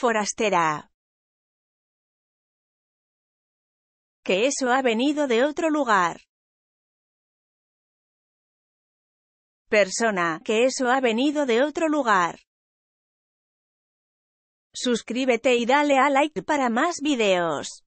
forastera. Que eso ha venido de otro lugar. Persona, que eso ha venido de otro lugar. Suscríbete y dale a like para más videos.